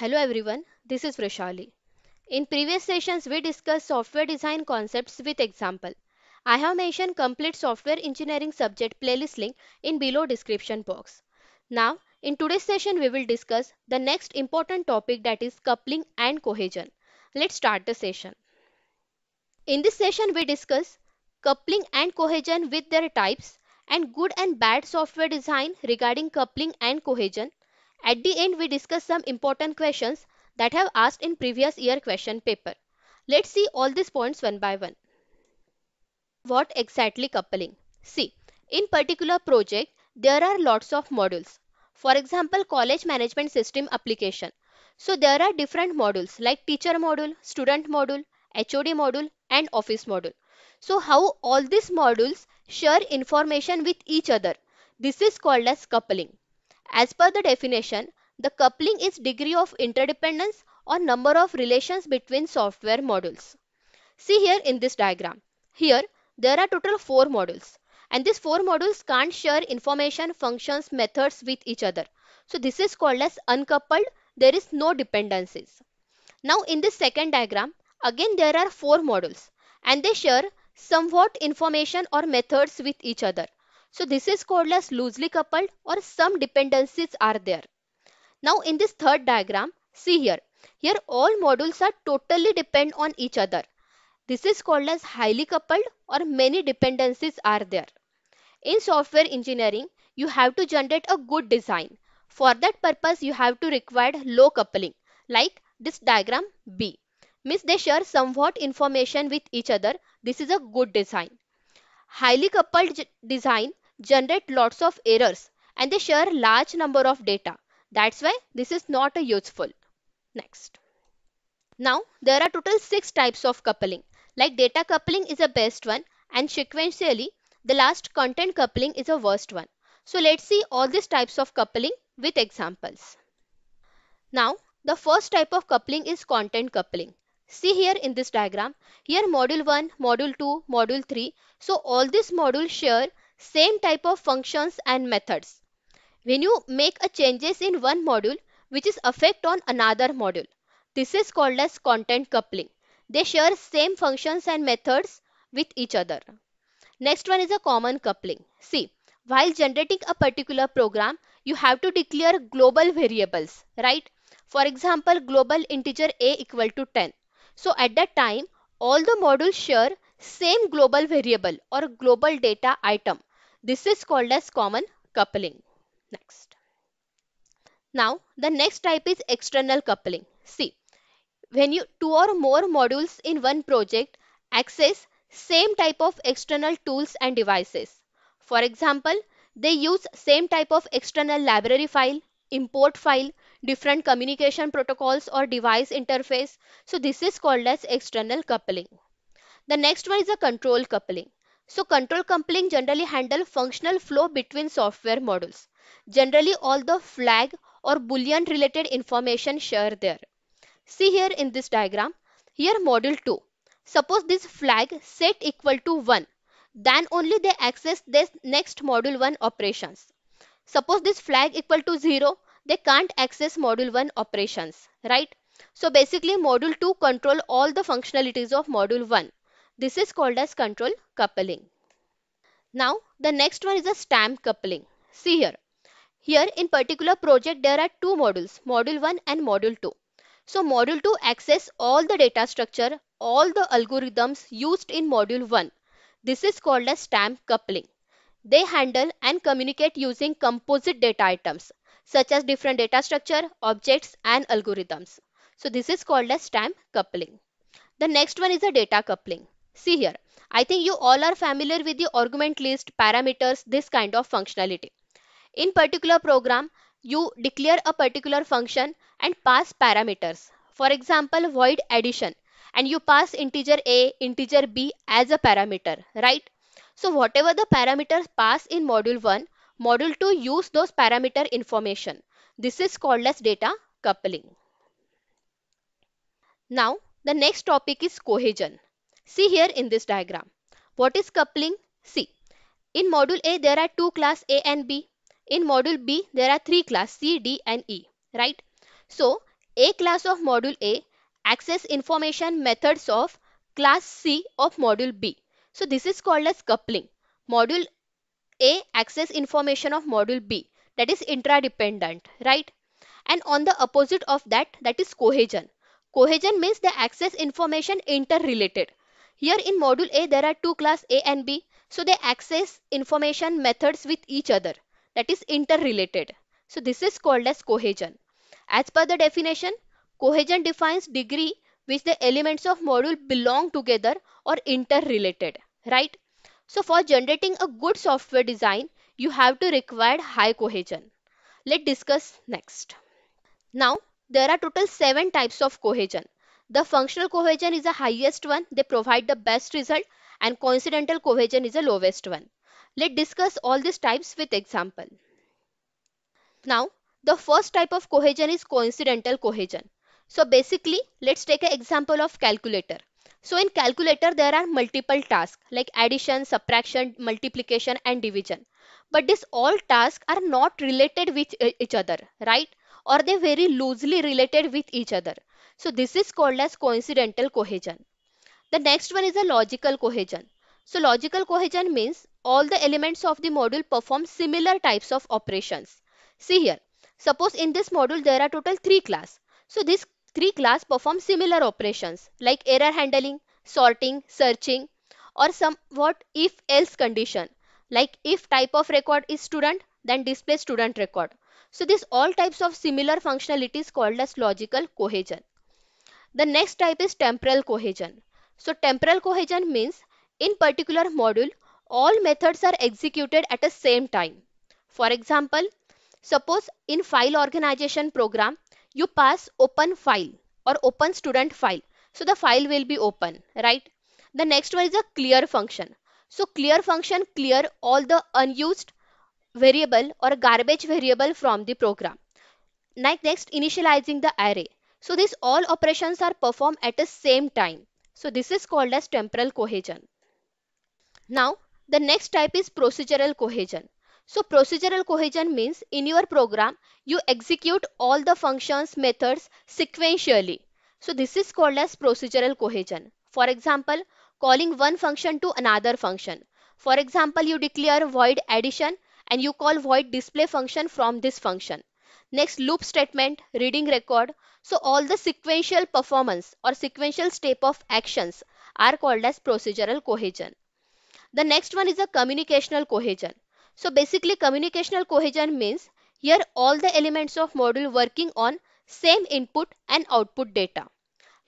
Hello everyone, this is Vrishali. In previous sessions, we discussed software design concepts with example. I have mentioned complete software engineering subject playlist link in below description box. Now, in today's session, we will discuss the next important topic that is coupling and cohesion. Let's start the session. In this session, we discuss coupling and cohesion with their types and good and bad software design regarding coupling and cohesion at the end, we discuss some important questions that have asked in previous year question paper. Let's see all these points one by one. What exactly coupling? See, in particular project, there are lots of modules. For example, college management system application. So there are different modules like teacher module, student module, HOD module and office module. So how all these modules share information with each other. This is called as coupling. As per the definition, the coupling is degree of interdependence or number of relations between software modules. See here in this diagram. Here there are total four modules and these four modules can't share information, functions, methods with each other. So this is called as uncoupled. There is no dependencies. Now in this second diagram, again there are four modules and they share somewhat information or methods with each other. So this is called as loosely coupled or some dependencies are there. Now in this third diagram, see here. Here all modules are totally depend on each other. This is called as highly coupled or many dependencies are there. In software engineering, you have to generate a good design. For that purpose, you have to require low coupling like this diagram B. Means they share somewhat information with each other. This is a good design. Highly coupled design generate lots of errors and they share large number of data. That's why this is not a useful. Next. Now there are total six types of coupling. Like data coupling is the best one and sequentially the last content coupling is the worst one. So let's see all these types of coupling with examples. Now the first type of coupling is content coupling. See here in this diagram, here module 1, module 2, module 3. So all these modules share same type of functions and methods. When you make a changes in one module which is affect on another module, this is called as content coupling. They share same functions and methods with each other. Next one is a common coupling. See, while generating a particular program, you have to declare global variables, right? For example, global integer a equal to 10. So at that time, all the modules share same global variable or global data item. This is called as common coupling. Next. Now the next type is external coupling. See, when you two or more modules in one project access same type of external tools and devices. For example, they use same type of external library file, import file, different communication protocols or device interface. So this is called as external coupling. The next one is a control coupling. So control coupling generally handle functional flow between software modules. Generally all the flag or boolean related information share there. See here in this diagram, here module 2. Suppose this flag set equal to 1, then only they access this next module 1 operations. Suppose this flag equal to 0, they can't access module 1 operations, right? So basically module 2 control all the functionalities of module 1. This is called as control coupling. Now the next one is a stamp coupling. See here. Here in particular project there are two modules, module 1 and module 2. So module 2 access all the data structure, all the algorithms used in module 1. This is called as stamp coupling. They handle and communicate using composite data items such as different data structure, objects and algorithms. So this is called as stamp coupling. The next one is a data coupling. See here, I think you all are familiar with the argument list, parameters, this kind of functionality. In particular program, you declare a particular function and pass parameters. For example, void addition and you pass integer a, integer b as a parameter, right? So whatever the parameters pass in module 1, module 2 use those parameter information. This is called as data coupling. Now the next topic is cohesion. See here in this diagram. What is coupling? See, in module A there are two class A and B. In module B there are three class C, D and E, right? So, A class of module A access information methods of class C of module B. So, this is called as coupling. Module A access information of module B that is intradependent, right? And on the opposite of that, that is cohesion. Cohesion means the access information interrelated. Here in module A, there are two class A and B. So they access information methods with each other that is interrelated. So this is called as cohesion. As per the definition, cohesion defines degree which the elements of module belong together or interrelated, right? So for generating a good software design, you have to require high cohesion. Let's discuss next. Now, there are total seven types of cohesion. The functional cohesion is the highest one. They provide the best result and coincidental cohesion is the lowest one. Let's discuss all these types with example. Now, the first type of cohesion is coincidental cohesion. So basically, let's take an example of calculator. So in calculator, there are multiple tasks like addition, subtraction, multiplication and division. But these all tasks are not related with each other, right? or they very loosely related with each other. So this is called as coincidental cohesion. The next one is a logical cohesion. So logical cohesion means all the elements of the module perform similar types of operations. See here, suppose in this module there are total three class. So these three class perform similar operations like error handling, sorting, searching or somewhat if else condition like if type of record is student then display student record so this all types of similar functionalities called as logical cohesion. The next type is temporal cohesion. So temporal cohesion means in particular module all methods are executed at the same time. For example, suppose in file organization program you pass open file or open student file. So the file will be open, right? The next one is a clear function. So clear function clear all the unused variable or a garbage variable from the program. Next, initializing the array. So these all operations are performed at the same time. So this is called as temporal cohesion. Now the next type is procedural cohesion. So procedural cohesion means in your program you execute all the functions methods sequentially. So this is called as procedural cohesion. For example, calling one function to another function. For example, you declare void addition and you call void display function from this function. Next loop statement, reading record. So all the sequential performance or sequential step of actions are called as procedural cohesion. The next one is a communicational cohesion. So basically communicational cohesion means here all the elements of module working on same input and output data.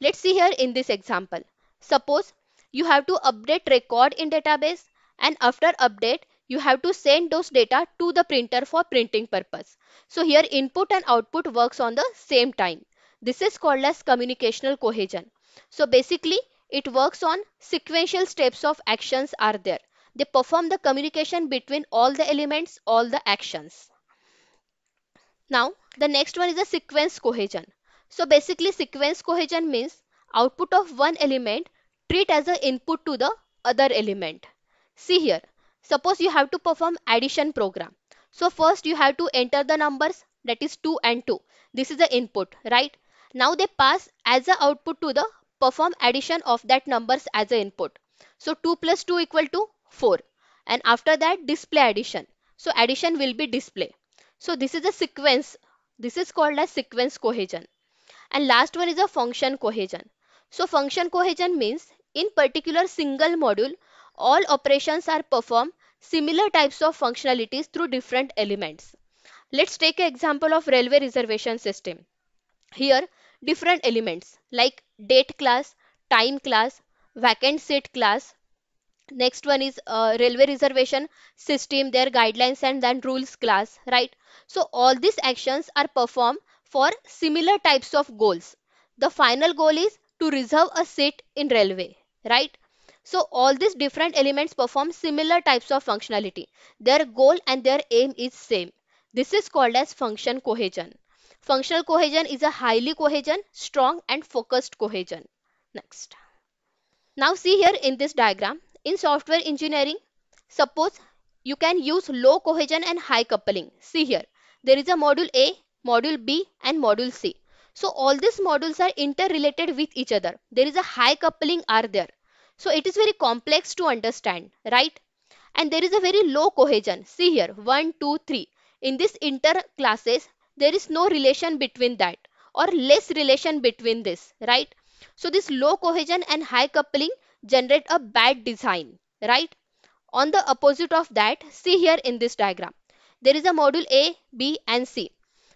Let's see here in this example. Suppose you have to update record in database and after update you have to send those data to the printer for printing purpose. So here input and output works on the same time. This is called as communicational cohesion. So basically it works on sequential steps of actions are there. They perform the communication between all the elements, all the actions. Now the next one is a sequence cohesion. So basically sequence cohesion means output of one element treat as an input to the other element. See here, Suppose you have to perform addition program. So first you have to enter the numbers that is 2 and 2. This is the input, right? Now they pass as a output to the perform addition of that numbers as a input. So 2 plus 2 equal to 4 and after that display addition. So addition will be display. So this is a sequence. This is called as sequence cohesion. And last one is a function cohesion. So function cohesion means in particular single module all operations are performed similar types of functionalities through different elements. Let's take an example of railway reservation system. Here different elements like date class, time class, vacant seat class. Next one is uh, railway reservation system, their guidelines and then rules class, right? So all these actions are performed for similar types of goals. The final goal is to reserve a seat in railway, right? So all these different elements perform similar types of functionality. Their goal and their aim is same. This is called as function cohesion. Functional cohesion is a highly cohesion, strong and focused cohesion. Next. Now see here in this diagram, in software engineering, suppose you can use low cohesion and high coupling. See here, there is a module A, module B and module C. So all these modules are interrelated with each other. There is a high coupling are there. So it is very complex to understand, right? And there is a very low cohesion. See here, 1, 2, 3. In this inter classes, there is no relation between that or less relation between this, right? So this low cohesion and high coupling generate a bad design, right? On the opposite of that, see here in this diagram, there is a module A, B and C.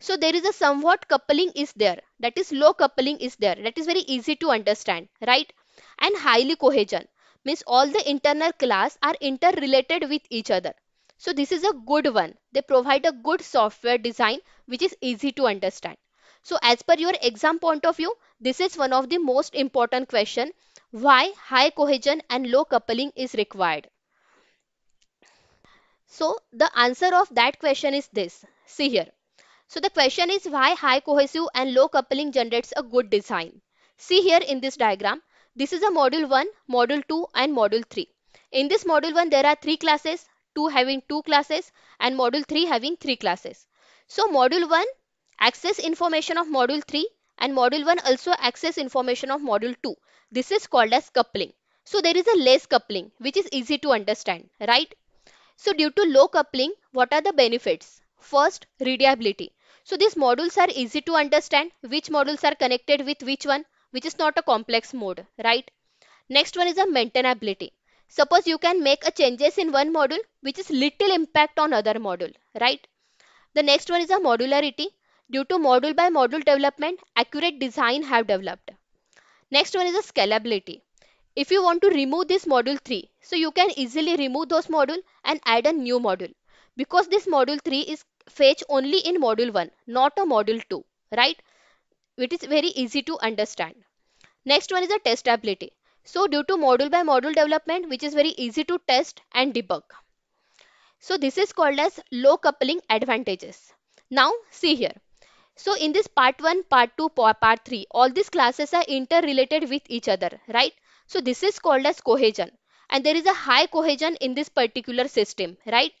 So there is a somewhat coupling is there, that is low coupling is there, that is very easy to understand, right? and highly cohesion means all the internal class are interrelated with each other so this is a good one they provide a good software design which is easy to understand so as per your exam point of view this is one of the most important question why high cohesion and low coupling is required so the answer of that question is this see here so the question is why high cohesive and low coupling generates a good design see here in this diagram this is a module 1, module 2 and module 3. In this module 1 there are 3 classes, 2 having 2 classes and module 3 having 3 classes. So module 1 access information of module 3 and module 1 also access information of module 2. This is called as coupling. So there is a less coupling which is easy to understand, right? So due to low coupling, what are the benefits? First, readability. So these modules are easy to understand which modules are connected with which one which is not a complex mode, right? Next one is a maintainability. Suppose you can make a changes in one module which is little impact on other module, right? The next one is a modularity. Due to module by module development, accurate design have developed. Next one is a scalability. If you want to remove this module 3, so you can easily remove those module and add a new module. Because this module 3 is fetch only in module 1, not a module 2, right? which is very easy to understand. Next one is the testability. So due to module by module development, which is very easy to test and debug. So this is called as low coupling advantages. Now see here. So in this part 1, part 2, part 3, all these classes are interrelated with each other, right? So this is called as cohesion and there is a high cohesion in this particular system, right?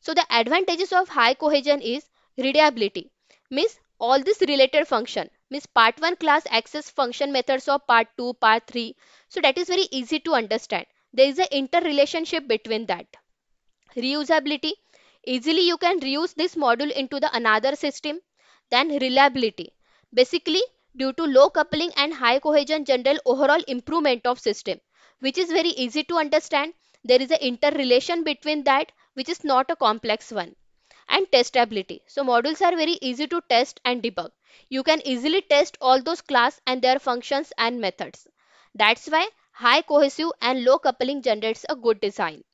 So the advantages of high cohesion is readability, means all this related function means part 1 class access function methods of part 2 part 3 so that is very easy to understand there is an interrelationship between that reusability easily you can reuse this module into the another system then reliability basically due to low coupling and high cohesion general overall improvement of system which is very easy to understand there is an interrelation between that which is not a complex one and testability. So modules are very easy to test and debug. You can easily test all those class and their functions and methods. That's why high cohesive and low coupling generates a good design.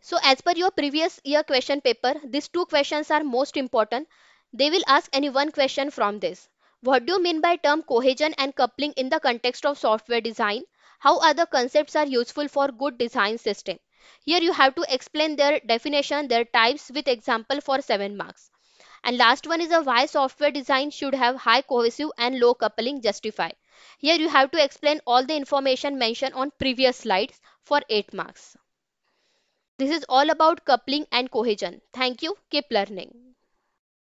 So as per your previous year question paper, these two questions are most important. They will ask any one question from this. What do you mean by term cohesion and coupling in the context of software design? How other concepts are useful for good design system? Here you have to explain their definition, their types with example for 7 marks. And last one is a why software design should have high cohesive and low coupling justify. Here you have to explain all the information mentioned on previous slides for 8 marks. This is all about coupling and cohesion. Thank you. Keep learning.